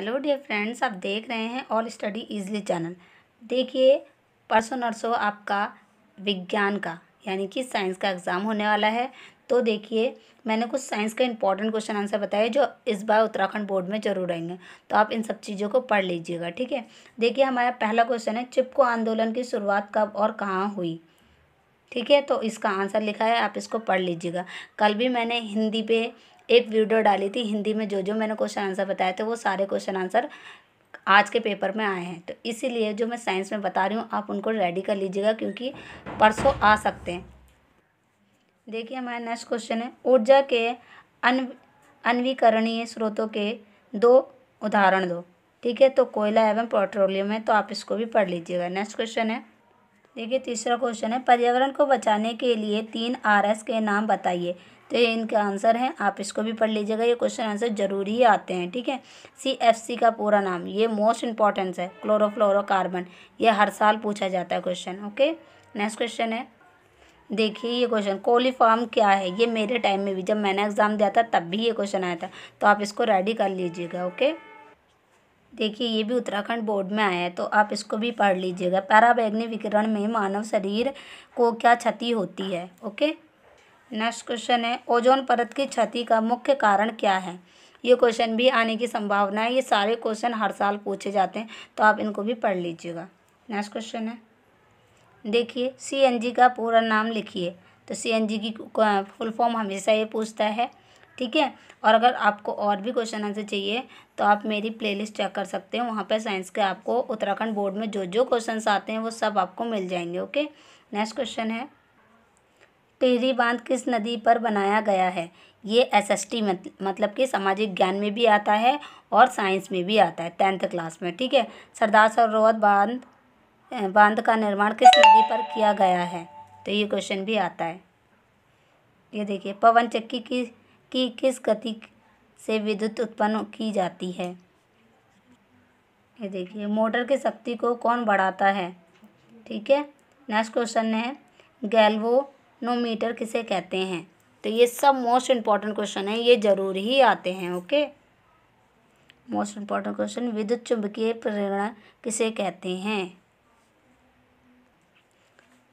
hello dear friends आप देख रहे हैं ऑल स्टडी इजली चैनल देखिए परसों नरसों आपका विज्ञान का यानी कि साइंस का एग्ज़ाम होने वाला है तो देखिए मैंने कुछ साइंस के इंपॉर्टेंट क्वेश्चन आंसर बताए जो इस बार उत्तराखंड बोर्ड में जरूर आएंगे तो आप इन सब चीज़ों को पढ़ लीजिएगा ठीक है देखिए हमारा पहला क्वेश्चन है चिपको आंदोलन की शुरुआत कब और कहाँ हुई ठीक है तो इसका आंसर लिखा है आप इसको पढ़ लीजिएगा कल भी मैंने हिंदी पे एक वीडियो डाली थी हिंदी में जो जो मैंने क्वेश्चन आंसर बताए थे वो सारे क्वेश्चन आंसर आज के पेपर में आए हैं तो इसीलिए जो मैं साइंस में बता रही हूँ आप उनको रेडी कर लीजिएगा क्योंकि परसों आ सकते हैं देखिए हमारा नेक्स्ट क्वेश्चन है ऊर्जा के अन अनवीकरणीय स्रोतों के दो उदाहरण दो ठीक है तो कोयला एवं पेट्रोलियम है तो आप इसको भी पढ़ लीजिएगा नेक्स्ट क्वेश्चन है देखिए तीसरा क्वेश्चन है पर्यावरण को बचाने के लिए तीन आर एस के नाम बताइए तो ये इनके आंसर है आप इसको भी पढ़ लीजिएगा ये क्वेश्चन आंसर जरूरी ही आते हैं ठीक है सी एफ सी का पूरा नाम ये मोस्ट इंपॉर्टेंस है क्लोरोफ्लोरोकार्बन ये हर साल पूछा जाता है क्वेश्चन ओके नेक्स्ट क्वेश्चन है देखिए ये क्वेश्चन कोलीफार्म क्या है ये मेरे टाइम में भी जब मैंने एग्ज़ाम दिया था तब भी ये क्वेश्चन आया था तो आप इसको रेडी कर लीजिएगा ओके देखिए ये भी उत्तराखंड बोर्ड में आया है तो आप इसको भी पढ़ लीजिएगा पैराबैग्नि विकिरण में मानव शरीर को क्या क्षति होती है ओके नेक्स्ट क्वेश्चन है ओजोन परत की क्षति का मुख्य कारण क्या है ये क्वेश्चन भी आने की संभावना है ये सारे क्वेश्चन हर साल पूछे जाते हैं तो आप इनको भी पढ़ लीजिएगा नेक्स्ट क्वेश्चन है देखिए सी का पूरा नाम लिखिए तो सी की फुल फॉर्म हमेशा ये पूछता है ठीक है और अगर आपको और भी क्वेश्चन आंसर चाहिए तो आप मेरी प्लेलिस्ट चेक कर सकते हैं वहाँ पर साइंस के आपको उत्तराखंड बोर्ड में जो जो क्वेश्चन आते हैं वो सब आपको मिल जाएंगे ओके नेक्स्ट क्वेश्चन है टिहरी बांध किस नदी पर बनाया गया है ये एसएसटी मतलब कि सामाजिक ज्ञान में भी आता है और साइंस में भी आता है टेंथ क्लास में ठीक है सरदार सरोवर बांध बांध का निर्माण किस नदी पर किया गया है तो ये क्वेश्चन भी आता है ये देखिए पवन चक्की की की किस गति से विद्युत उत्पन्न की जाती है ये देखिए मोटर की शक्ति को कौन बढ़ाता है ठीक है नेक्स्ट क्वेश्चन है गैल्वोनोमीटर किसे कहते हैं तो ये सब मोस्ट इम्पॉर्टेंट क्वेश्चन है ये जरूर ही आते हैं ओके मोस्ट इम्पॉर्टेंट क्वेश्चन विद्युत चुंबकीय प्रेरणा किसे कहते हैं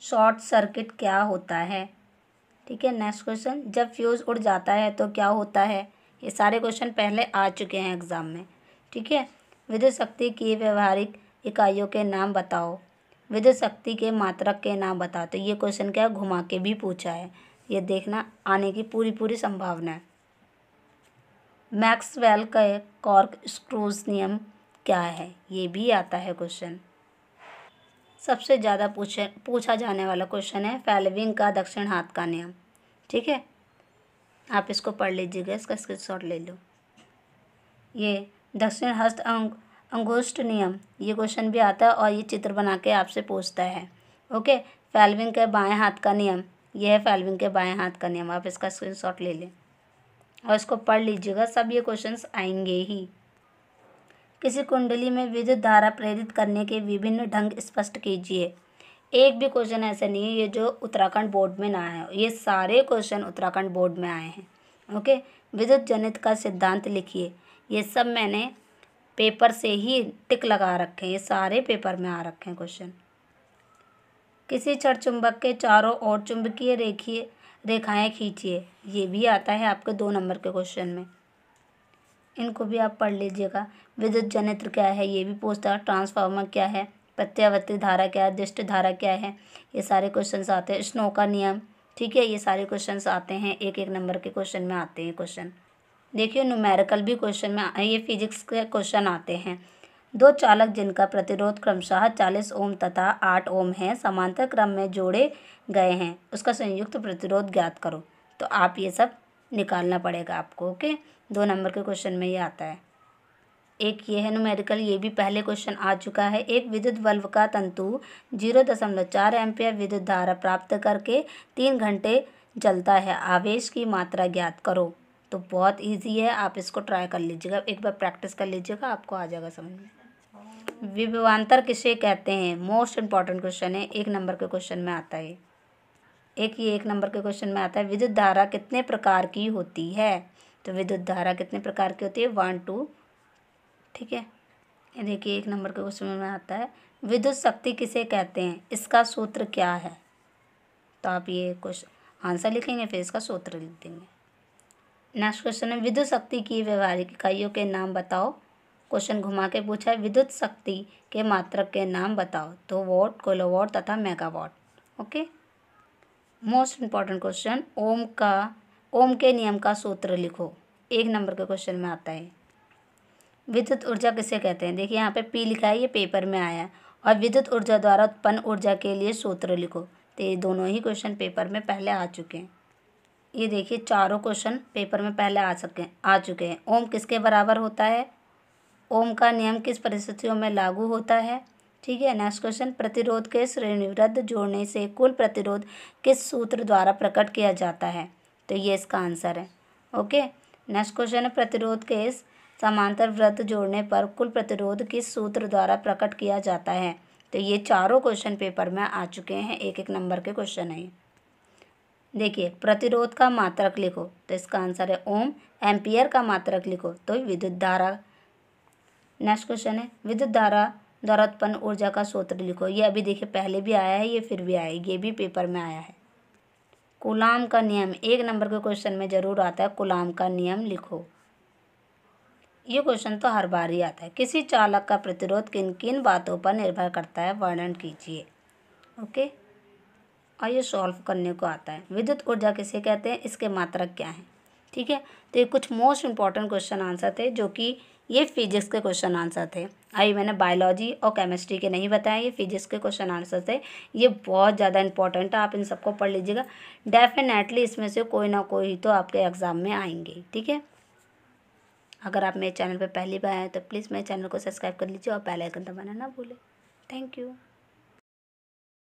शॉर्ट सर्किट क्या होता है ठीक है नेक्स्ट क्वेश्चन जब फ्यूज़ उड़ जाता है तो क्या होता है ये सारे क्वेश्चन पहले आ चुके हैं एग्ज़ाम में ठीक है विद्युत शक्ति की व्यवहारिक इकाइयों के नाम बताओ विद्युत शक्ति के मात्रक के नाम बताओ तो ये क्वेश्चन क्या घुमा के भी पूछा है ये देखना आने की पूरी पूरी संभावना है मैक्सवेल का कॉर्क स्क्रूज नियम क्या है ये भी आता है क्वेश्चन सबसे ज़्यादा पूछे पूछा जाने वाला क्वेश्चन है फैलविंग का दक्षिण हाथ का नियम ठीक है आप इसको पढ़ लीजिएगा इसका स्क्रीनशॉट ले लो ये दक्षिण हस्त अंग अंगुष्ठ नियम ये क्वेश्चन भी आता है और ये चित्र बना के आपसे पूछता है ओके फैलविंग के बाएं हाथ का नियम यह है फैलविंग के बाएं हाथ का नियम आप इसका स्क्रीनशॉट ले लें और इसको पढ़ लीजिएगा सब ये क्वेश्चंस आएंगे ही किसी कुंडली में विद्युत धारा प्रेरित करने के विभिन्न ढंग स्पष्ट कीजिए एक भी क्वेश्चन ऐसा नहीं है ये जो उत्तराखंड बोर्ड में ना आए ये सारे क्वेश्चन उत्तराखंड बोर्ड में आए हैं ओके विद्युत जनित का सिद्धांत लिखिए ये सब मैंने पेपर से ही टिक लगा रखे हैं ये सारे पेपर में आ रखे हैं क्वेश्चन किसी छठ चुंबक के चारों ओर चुंबकीय रेखिए रेखाएँ खींचिए ये भी आता है आपके दो नंबर के क्वेश्चन में इनको भी आप पढ़ लीजिएगा विद्युत जनित्र क्या है ये भी पूछता है ट्रांसफार्मर क्या है प्रत्यावर्ती धारा क्या है दृष्ट धारा क्या है ये सारे क्वेश्चन आते हैं स्नो का नियम ठीक है ये सारे क्वेश्चन आते हैं एक एक नंबर के क्वेश्चन में आते हैं क्वेश्चन देखिए न्यूमेरिकल भी क्वेश्चन में ये फिजिक्स के क्वेश्चन आते हैं दो चालक जिनका प्रतिरोध क्रमशः चालीस ओम तथा आठ ओम है समांतर क्रम में जोड़े गए हैं उसका संयुक्त प्रतिरोध ज्ञात करो तो आप ये सब निकालना पड़ेगा आपको ओके दो नंबर के क्वेश्चन में ये आता है एक ये है नुमेरिकल ये भी पहले क्वेश्चन आ चुका है एक विद्युत बल्ब का तंतु जीरो दशमलव चार एम्पियर विद्युत धारा प्राप्त करके तीन घंटे जलता है आवेश की मात्रा ज्ञात करो तो बहुत इजी है आप इसको ट्राई कर लीजिएगा एक बार प्रैक्टिस कर लीजिएगा आपको आ जाएगा समझ में विभवान्तर किसे कहते हैं मोस्ट इंपॉर्टेंट क्वेश्चन है एक नंबर के क्वेश्चन में आता है एक ये एक नंबर के क्वेश्चन में आता है विद्युत धारा कितने प्रकार की होती है तो विद्युत धारा कितने प्रकार की होती है वन टू ठीक है ये देखिए एक नंबर के क्वेश्चन में आता है विद्युत शक्ति किसे कहते हैं इसका सूत्र क्या है तो आप ये क्वेश्चन आंसर लिखेंगे फिर इसका सूत्र लिख देंगे नेक्स्ट क्वेश्चन है विद्युत शक्ति की व्यवहारिक इकाइयों के नाम बताओ क्वेश्चन घुमा के पूछा है विद्युत शक्ति के मात्रक के नाम बताओ तो वॉट कोलोवॉट तथा megawatt okay most important question ohm का ओम के नियम का सूत्र लिखो एक नंबर के क्वेश्चन में आता है विद्युत ऊर्जा किसे कहते हैं देखिए यहाँ पे पी लिखा है ये पेपर में आया और विद्युत ऊर्जा द्वारा उत्पन्न ऊर्जा के लिए सूत्र लिखो तो ये दोनों ही क्वेश्चन पेपर में पहले आ चुके हैं ये देखिए चारों क्वेश्चन पेपर में पहले आ सके आ चुके हैं ओम किसके बराबर होता है ओम का नियम किस परिस्थितियों में लागू होता है ठीक है नेक्स्ट क्वेश्चन प्रतिरोध के श्रेणी वृद्ध जोड़ने से कुल प्रतिरोध किस सूत्र द्वारा प्रकट किया जाता है तो ये इसका आंसर है ओके नेक्स्ट क्वेश्चन है प्रतिरोध के समांतर व्रत जोड़ने पर कुल प्रतिरोध किस सूत्र द्वारा प्रकट किया जाता है तो ये चारों क्वेश्चन पेपर में आ चुके हैं एक एक नंबर के क्वेश्चन है देखिए प्रतिरोध का मात्रक लिखो तो इसका आंसर है ओम एम्पियर का मात्रक लिखो तो विद्युत धारा नेक्स्ट क्वेश्चन है विद्युत धारा द्वारा उत्पन्न ऊर्जा का सूत्र लिखो ये अभी देखिए पहले भी आया है ये फिर भी आया ये भी पेपर में आया है गुलाम का नियम एक नंबर के क्वेश्चन में ज़रूर आता है गुलाम का नियम लिखो ये क्वेश्चन तो हर बार ही आता है किसी चालक का प्रतिरोध किन किन बातों पर निर्भर करता है वर्णन कीजिए ओके और ये सॉल्व करने को आता है विद्युत ऊर्जा किसे कहते हैं इसके मात्रक क्या हैं ठीक है तो ये कुछ मोस्ट इंपॉर्टेंट क्वेश्चन आंसर थे जो कि ये फिजिक्स के क्वेश्चन आंसर थे अभी मैंने बायोलॉजी और केमिस्ट्री के नहीं बताए ये फिजिक्स के क्वेश्चन आंसर थे ये बहुत ज़्यादा इंपॉर्टेंट है आप इन सबको पढ़ लीजिएगा डेफिनेटली इसमें से कोई ना कोई तो आपके एग्ज़ाम में आएंगे ठीक है अगर आप मेरे चैनल पर पहली बार आए तो प्लीज़ मेरे चैनल को सब्सक्राइब कर लीजिए और बेल आइकन दबाना ना भूलें थैंक यू